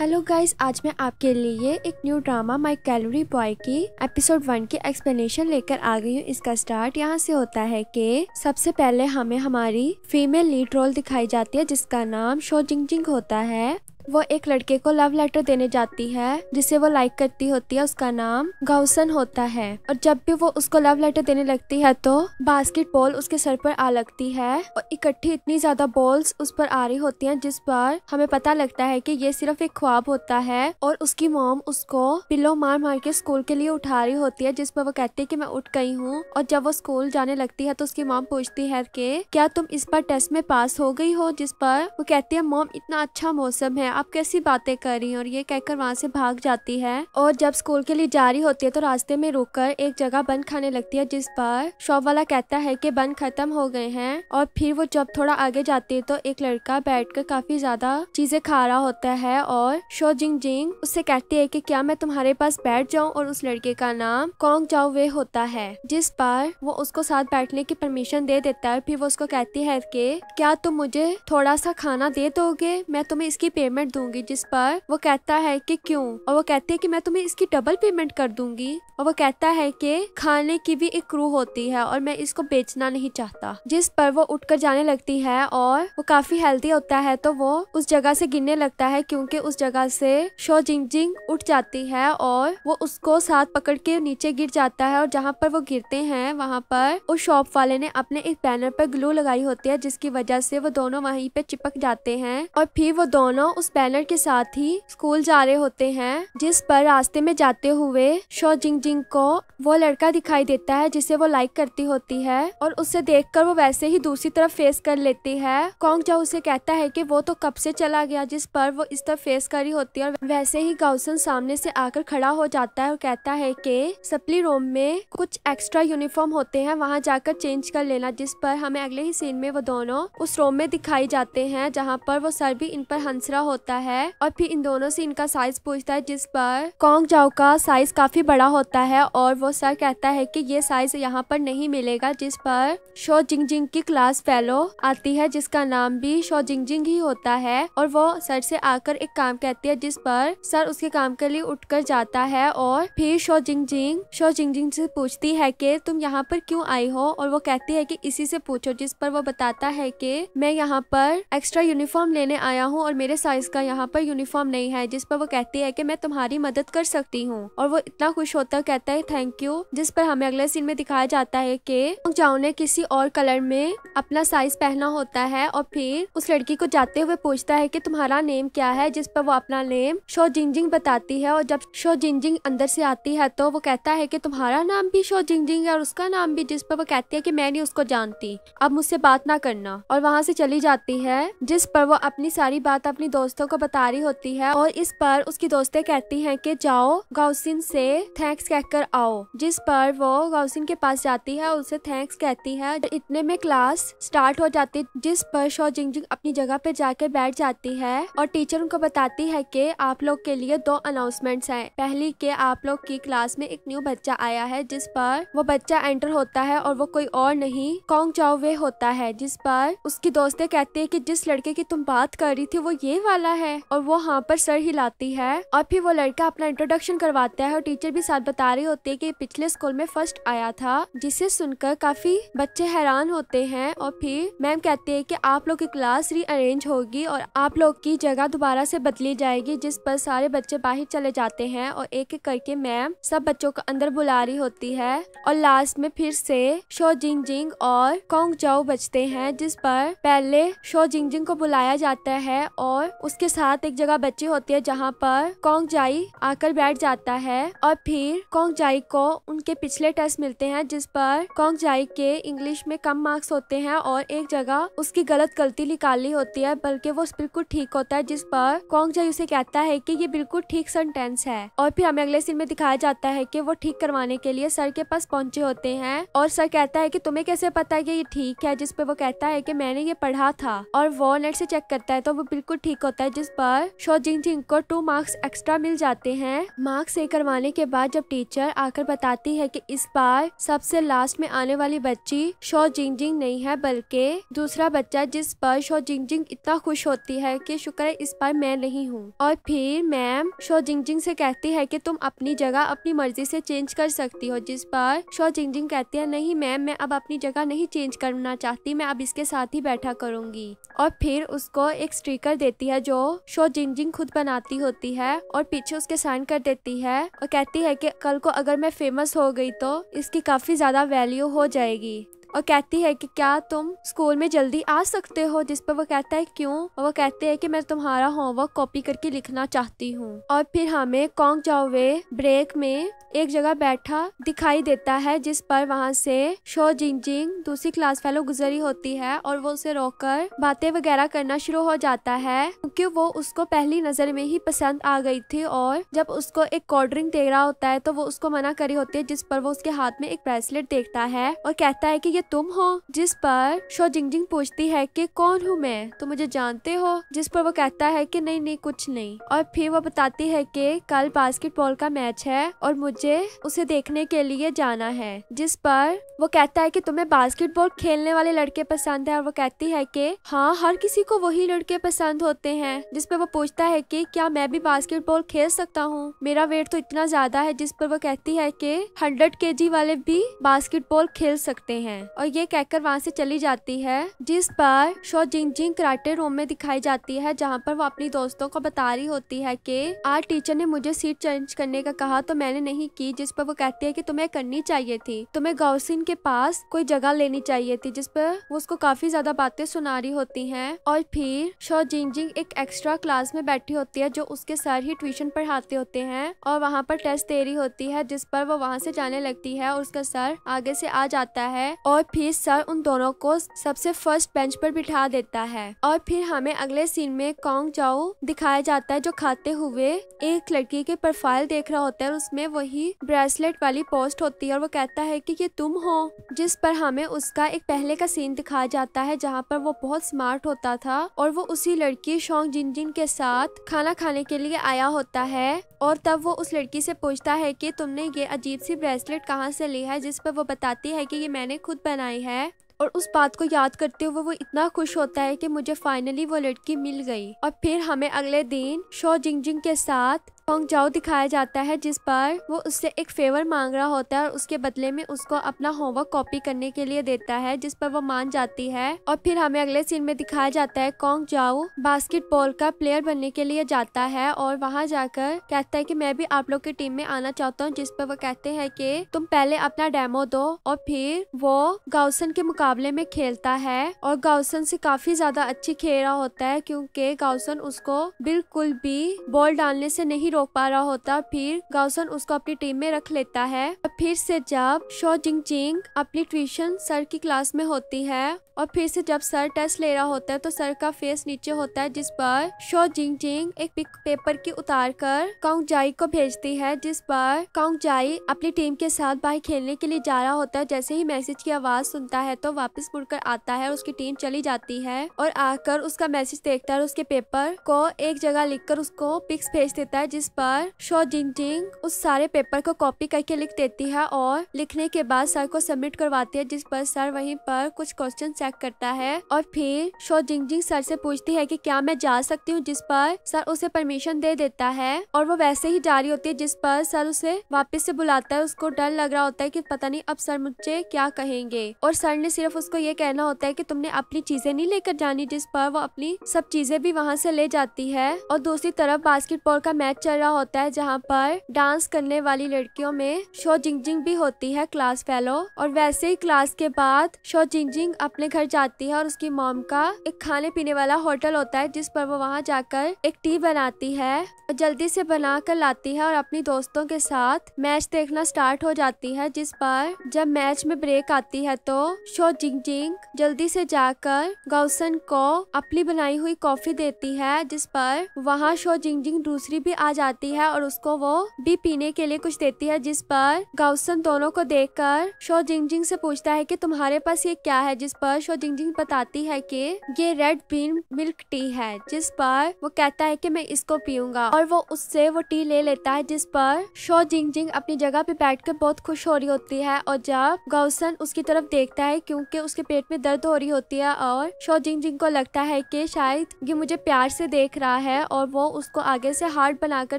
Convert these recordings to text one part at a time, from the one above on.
hello guys आज मैं आपके लिए एक new drama my calorie boy की एपिसोड वन की एक्सप्लेनेशन लेकर आ गई हूँ इसका स्टार्ट यहाँ से होता है कि सबसे पहले हमें हमारी फीमेल लीड रोल दिखाई जाती है जिसका नाम शो जिंग जिंग होता है वो एक लड़के को लव लेटर देने जाती है जिसे वो लाइक करती होती है उसका नाम गौसन होता है और जब भी वो उसको लव लेटर देने लगती है तो बास्केटबॉल उसके सर पर आ लगती है और इकट्ठी इतनी ज्यादा बॉल्स उस पर आ रही होती हैं जिस पर हमें पता लगता है कि ये सिर्फ एक ख्वाब होता है और उसकी मोम उसको पिल्लो मार मार के स्कूल के लिए उठा रही होती है जिस पर वो कहती है की मैं उठ गई हूँ और जब वो स्कूल जाने लगती है तो उसकी मोम पूछती है की क्या तुम इस बार टेस्ट में पास हो गई हो जिस पर वो कहती है मोम इतना अच्छा मौसम है आप कैसी बातें कर रही हैं और ये कहकर वहाँ से भाग जाती है और जब स्कूल के लिए जा रही होती है तो रास्ते में रुक कर एक जगह बंद खाने लगती है जिस पर शॉप वाला कहता है की बंद खत्म हो गए हैं और फिर वो जब थोड़ा आगे जाती है तो एक लड़का बैठ कर काफी ज्यादा चीजें खा रहा होता है और शो जिंग जिंग उससे कहती है की क्या मैं तुम्हारे पास बैठ जाऊँ और उस लड़के का नाम कौन जाओ वे होता है जिस पर वो उसको साथ बैठने की परमिशन दे देता है फिर वो उसको कहती है की क्या तुम मुझे थोड़ा सा खाना दे दोगे मैं तुम्हें इसकी पेमेंट पेमेंट दूंगी जिस पर वो कहता है कि क्यों और वो कहती है कि मैं तुम्हें इसकी डबल पेमेंट कर दूंगी और वो कहता है कि खाने की भी एक क्रू होती है और मैं इसको बेचना नहीं चाहता जिस पर वो उठकर जाने लगती है और वो काफी हेल्थी होता है तो वो उस जगह से गिरने लगता है क्योंकि उस जगह से शो जिंग जिंग उठ जाती है और वो उसको साथ पकड़ के नीचे गिर जाता है और जहाँ पर वो गिरते हैं वहाँ पर उस शॉप वाले ने अपने एक बैनर पर ग्लू लगाई होती है जिसकी वजह से वो दोनों वहीं पे चिपक जाते हैं और फिर वो दोनों उस बैनर के साथ ही स्कूल जा रहे होते हैं जिस पर रास्ते में जाते हुए शो जिंग जिंग को वो लड़का दिखाई देता है जिसे वो लाइक करती होती है और उसे देखकर वो वैसे ही दूसरी तरफ फेस कर लेती है कॉन्ग जाओ उसे कहता है कि वो तो कब से चला गया जिस पर वो इस तरफ फेस करी होती है और वैसे ही गाउसन सामने से आकर खड़ा हो जाता है और कहता है कि सप्ली रोम में कुछ एक्स्ट्रा यूनिफॉर्म होते हैं वहाँ जाकर चेंज कर लेना जिस पर हमें अगले ही सीन में वो दोनों उस रोम में दिखाई जाते हैं जहाँ पर वो सर भी इन पर हंसरा होता होता है और फिर इन दोनों से इनका साइज पूछता है जिस पर कॉन्ग जाओ का साइज काफी बड़ा होता है और वो सर कहता है कि ये साइज यहाँ पर नहीं मिलेगा जिस पर शो जिंग जिंग की क्लास फेलो आती है जिसका नाम भी शो जिंग जिंग ही होता है और वो सर से आकर एक काम कहती है जिस पर सर उसके काम के लिए उठ जाता है और फिर शो जिंग जिंग शो जिंग जिंग से पूछती है की तुम यहाँ पर क्यूँ आई हो और वो कहती है की इसी से पूछो जिस पर वो बताता है की मैं यहाँ पर एक्स्ट्रा यूनिफॉर्म लेने आया हूँ और मेरे साइज जिसका यहाँ पर यूनिफॉर्म नहीं है जिस पर वो कहती है कि मैं तुम्हारी मदद कर सकती हूँ और वो इतना खुश होता कहता है थैंक यू जिस पर हमें अगले सीन में दिखाया जाता है कि जाओ ने किसी और कलर में अपना साइज पहना होता है और फिर उस लड़की को जाते हुए पूछता है की तुम्हारा नेम क्या है जिस पर वो अपना नेम शो जिंजिंग बताती है और जब शो जिंजिंग अंदर से आती है तो वो कहता है की तुम्हारा नाम भी शो जिंगजिंग है और उसका नाम भी जिस पर वो कहती है की मैं नहीं उसको जानती अब मुझसे बात ना करना और वहाँ से चली जाती है जिस पर वो अपनी सारी बात अपनी दोस्त दोस्तों को बता रही होती है और इस पर उसकी दोस्तें कहती हैं कि जाओ गौसिन से थैंक्स कहकर आओ जिस पर वो गौसिन के पास जाती है उसे थैंक्स कहती है इतने में क्लास स्टार्ट हो जाती है जिस पर शो जिंग जिंग अपनी जगह पे जाकर बैठ जाती है और टीचर उनको बताती है की आप लोग के लिए दो अनाउंसमेंट है पहली के आप लोग की क्लास में एक न्यू बच्चा आया है जिस पर वो बच्चा एंटर होता है और वो कोई और नहीं कॉन्ग चाओ वे होता है जिस पर उसकी दोस्तें कहती है कि जिस लड़के की तुम बात कर रही थी वो ये वाला रहा है और वो हाँ पर सर हिलाती है और फिर वो लड़का अपना इंट्रोडक्शन करवाता है और टीचर भी साथ बता रही होती है कि पिछले स्कूल में फर्स्ट आया था जिसे सुनकर काफी बच्चे हैरान होते हैं और फिर मैम कहती है कि आप लोग की क्लास रीअरेंज होगी और आप लोग की जगह दोबारा से बदली जाएगी जिस पर सारे बच्चे बाहर चले जाते हैं और एक एक करके मैम सब बच्चों को अंदर बुला रही होती है और लास्ट में फिर से शो जिंग जिंग और कोंग जाओ बचते हैं जिस पर पहले शो जिंग जिंग को बुलाया जाता है और उस उसके साथ एक जगह बच्चे होती है जहाँ पर कोंग जाई आकर बैठ जाता है और फिर कोंग जाई को उनके पिछले टेस्ट मिलते हैं जिस पर कोंग जाई के इंग्लिश में कम मार्क्स होते हैं और एक जगह उसकी गलत गलती निकाली होती है बल्कि वो बिल्कुल ठीक होता है जिस पर कोंग जाई उसे कहता है की ये बिल्कुल ठीक सेंटेंस है और फिर हमें अगले सीन में दिखाया जाता है की वो ठीक करवाने के लिए सर के पास पहुंचे होते हैं और सर कहता है की तुम्हे कैसे पता है की ये ठीक है जिस पर वो कहता है की मैंने ये पढ़ा था और वो नेट से चेक करता है तो वो बिल्कुल ठीक होता जाता है जिस पर शो जिंग जिंग को टू मार्क्स एक्स्ट्रा मिल जाते हैं मार्क्स से करवाने के बाद जब टीचर आकर बताती है कि इस बार सबसे लास्ट में आने वाली बच्ची शो जिंग जिंग नहीं है बल्कि दूसरा बच्चा जिस पर शो जिंग जिंग इतना खुश होती है की शुक्र है इस बार मैं नहीं हूँ और फिर मैम शो जिंग जिंग से कहती है की तुम अपनी जगह अपनी मर्जी से चेंज कर सकती हो जिस पर शो जिंग जिंग कहती है नहीं मैम मैं अब अपनी जगह नहीं चेंज करना चाहती मैं अब इसके साथ ही बैठा करूंगी और फिर उसको एक स्टिकर देती है जो जो शो जिंग खुद बनाती होती है और पीछे उसके साइन कर देती है और कहती है कि कल को अगर मैं फेमस हो गई तो इसकी काफी ज्यादा वैल्यू हो जाएगी और कहती है कि क्या तुम स्कूल में जल्दी आ सकते हो जिस पर वो कहता है क्यों और वो कहते हैं कि मैं तुम्हारा होमवर्क कॉपी करके लिखना चाहती हूँ और फिर हमें कॉन्ग जाओवे ब्रेक में एक जगह बैठा दिखाई देता है जिस पर वहाँ से शो जिंग जिंग दूसरी क्लास फेलो गुजरी होती है और वो उसे रोककर बातें वगैरह करना शुरू हो जाता है क्योंकि वो उसको पहली नजर में ही पसंद आ गई थी और जब उसको एक कोल्ड ड्रिंक दे रहा होता है तो वो उसको मना करी होती है जिस पर वो उसके हाथ में एक ब्रेसलेट देखता है और कहता है की ये तुम हो जिस पर शो जिंगजिंग पूछती है कि कौन हूँ मैं तो मुझे जानते हो जिस पर वो कहता है कि नहीं नहीं कुछ नहीं और फिर वो बताती है कि कल बास्केटबॉल का मैच है और मुझे उसे देखने के लिए जाना है जिस पर वो कहता है कि तुम्हें बास्केटबॉल खेलने वाले लड़के पसंद है और वो कहती है कि हाँ हर किसी को वही लड़के पसंद होते हैं जिस पर वो पूछता है कि क्या मैं भी बास्केटबॉल खेल सकता हूँ मेरा वेट तो इतना ज्यादा है जिस पर वो कहती है कि हंड्रेड के वाले भी बास्केटबॉल खेल सकते हैं और ये कहकर वहाँ से चली जाती है जिस पर show Jing Jing karate room में दिखाई जाती है जहाँ पर वो अपनी दोस्तों को बता रही होती है कि आज टीचर ने मुझे सीट चेंज करने का कहा तो मैंने नहीं की जिस पर वो कहती है कि तुम्हें करनी चाहिए थी तुम्हें गौसिन के पास कोई जगह लेनी चाहिए थी जिस पर वो उसको काफी ज्यादा बातें सुना रही होती है और फिर शो जिंग जिंग एक एक्स्ट्रा क्लास में बैठी होती है जो उसके सर ही ट्यूशन पढ़ाते होते हैं और वहाँ पर टेस्ट दे रही होती है जिस पर वो वहाँ से जाने लगती है और उसका सर आगे से आ जाता है और और फिर सर उन दोनों को सबसे फर्स्ट बेंच पर बिठा देता है और फिर हमें अगले सीन में कॉन्ग जाओ दिखाया जाता है जो खाते हुए एक लड़की के प्रोफाइल देख रहा होता है उसमें वही ब्रेसलेट वाली पोस्ट होती है और वो कहता है कि ये तुम हो जिस पर हमें उसका एक पहले का सीन दिखाया जाता है जहाँ पर वो बहुत स्मार्ट होता था और वो उसी लड़की शोंग जिन जिन के साथ खाना खाने के लिए आया होता है और तब वो उस लड़की से पूछता है कि तुमने ये अजीब सी ब्रेसलेट कहाँ से ली है जिस पर वो बताती है कि ये मैंने खुद बनाई है और उस बात को याद करते हुए वो इतना खुश होता है कि मुझे फाइनली वो लड़की मिल गई और फिर हमें अगले दिन शो जिंग जिंग के साथ होंगजाओ दिखाया जाता है जिस पर वो उससे एक फेवर मांग रहा होता है और उसके बदले में उसको अपना होमवर्क कॉपी करने के लिए देता है जिस पर वो मान जाती है और फिर हमें अगले सीन में दिखाया जाता है कोंग जाओ बास्केटबॉल का प्लेयर बनने के लिए जाता है और वहाँ जाकर कहता है की मैं भी आप लोग की टीम में आना चाहता हूँ जिस पर वो कहते हैं की तुम पहले अपना डेमो दो और फिर वो गाउसन के मुकाबले में खेलता है और गाउसन से काफी ज्यादा अच्छी खेल रहा होता है क्योंकि गाउसन उसको बिल्कुल भी बॉल डालने से नहीं रोक रोक पा रहा होता फिर गाउसन उसको अपनी टीम में रख लेता है फिर से जब शो जिंग जिंग अपनी ट्यूशन सर की क्लास में होती है और फिर से जब सर टेस्ट ले रहा होता है तो सर का फेस नीचे होता है जिस पर शो जिंग जिंग एक पिक पेपर की उतार कर काउंग जाई को भेजती है जिस पर काउंग जाई अपनी टीम के साथ बाहर खेलने के लिए जा रहा होता है जैसे ही मैसेज की आवाज सुनता है तो वापस मुड़कर आता है और उसकी टीम चली जाती है और आकर उसका मैसेज देखता है उसके पेपर को एक जगह कर उसको पिक्स भेज देता है जिस जिस पर शो जिंग उस सारे पेपर को कॉपी करके लिख देती है और लिखने के बाद सर को सबमिट करवाती है जिस पर सर वहीं पर कुछ क्वेश्चन चेक करता है और फिर शो जिंग सर से पूछती है कि क्या मैं जा सकती हूँ जिस पर सर उसे परमिशन दे देता है और वो वैसे ही जा रही होती है जिस पर सर उसे वापिस से बुलाता है उसको डर लग रहा होता है की पता नहीं अब सर मुझे क्या कहेंगे और सर ने सिर्फ उसको ये कहना होता है की तुमने अपनी चीजें नहीं लेकर जानी जिस पर वो अपनी सब चीजें भी वहाँ से ले जाती है और दूसरी तरफ बास्केटबॉल का मैच चल रहा होता है जहाँ पर डांस करने वाली लड़कियों में शो जिंगजिंग भी होती है क्लास फेलो और वैसे ही क्लास के बाद शो जिंगजिंग अपने घर जाती है और उसकी मॉम का एक खाने पीने वाला होटल होता है जिस पर वो वहाँ जाकर एक टी बनाती है और जल्दी से बना कर लाती है और अपनी दोस्तों के साथ मैच देखना स्टार्ट हो जाती है जिस पर जब मैच में ब्रेक आती है तो शो जिंग जिंग जल्दी से जाकर गौसन को अपनी बनाई हुई कॉफी देती है जिस पर वहाँ शो जिंग जिंग दूसरी भी आ जाती है और उसको वो भी पीने के लिए कुछ देती है जिस पर गौसन दोनों को कर शो जिंग जिंग से पूछता है की तुम्हारे पास ये क्या है जिस पर शो जिंग जिंग बताती है की ये रेड बीन मिल्क टी है जिस पर वो कहता है की मैं इसको पीऊंगा और वो उससे वो टी ले लेता है जिस पर शो जिंग जिंग अपनी जगह पे बैठ कर बहुत खुश हो रही होती है और जब गौसन उसकी तरफ देखता है क्योंकि उसके पेट में दर्द हो रही होती है और शो जिंग जिंग को लगता है कि शायद ये मुझे प्यार से देख रहा है और वो उसको आगे से हार्ट बना कर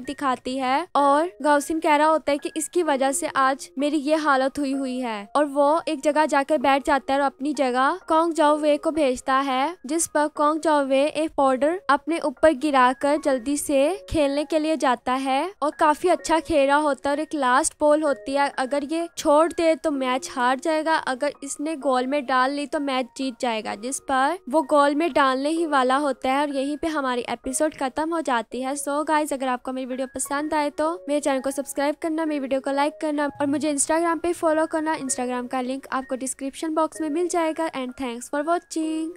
दिखाती है और गौसिन कह रहा होता है कि इसकी वजह से आज मेरी ये हालत हुई हुई है और वो एक जगह जाकर बैठ जाता है और अपनी जगह जाओ जाओवे को भेजता है जिस पर जाओ जाओवे एक पाउडर अपने ऊपर कर जल्दी से खेलने के लिए जाता है और काफी अच्छा खेल रहा होता है और एक लास्ट बॉल होती है अगर ये छोड़ दे तो मैच हार जाएगा अगर इसने गोल में डाल ली तो मैच जीत जाएगा जिस पर वो गोल में डालने ही वाला होता है और यहीं पे हमारी एपिसोड खत्म हो जाती है सो so गाइज अगर आपको मेरी वीडियो पसंद आए तो मेरे चैनल को सब्सक्राइब करना मेरी वीडियो को लाइक करना और मुझे इंस्टाग्राम पे फॉलो करना इंस्टाग्राम का लिंक आपको डिस्क्रिप्शन बॉक्स में मिल जाएगा एंड थैंक्स फॉर वॉचिंग